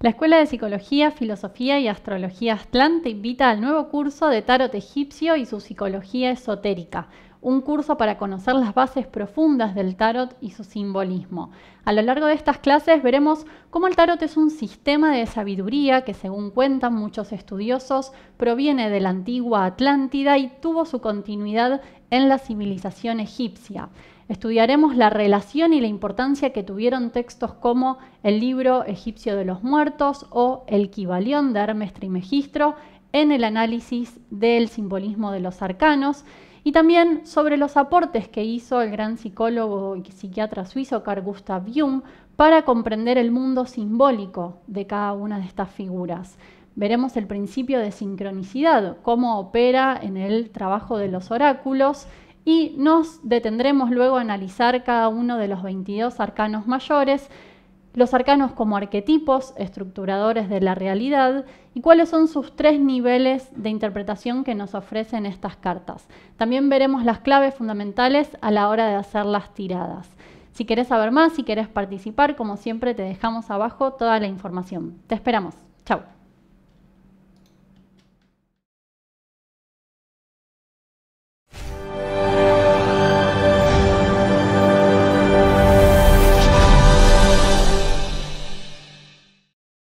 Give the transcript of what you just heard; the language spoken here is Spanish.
La Escuela de Psicología, Filosofía y Astrología Aztlán te invita al nuevo curso de Tarot Egipcio y su Psicología Esotérica, un curso para conocer las bases profundas del tarot y su simbolismo. A lo largo de estas clases veremos cómo el tarot es un sistema de sabiduría que, según cuentan muchos estudiosos, proviene de la antigua Atlántida y tuvo su continuidad en la civilización egipcia. Estudiaremos la relación y la importancia que tuvieron textos como el libro egipcio de los muertos o el Kivalión de Hermes Trimegistro en el análisis del simbolismo de los arcanos y también sobre los aportes que hizo el gran psicólogo y psiquiatra suizo Carl Gustav Jung para comprender el mundo simbólico de cada una de estas figuras. Veremos el principio de sincronicidad, cómo opera en el trabajo de los oráculos, y nos detendremos luego a analizar cada uno de los 22 arcanos mayores, los arcanos como arquetipos estructuradores de la realidad y cuáles son sus tres niveles de interpretación que nos ofrecen estas cartas. También veremos las claves fundamentales a la hora de hacer las tiradas. Si querés saber más, si querés participar, como siempre te dejamos abajo toda la información. Te esperamos. Chao.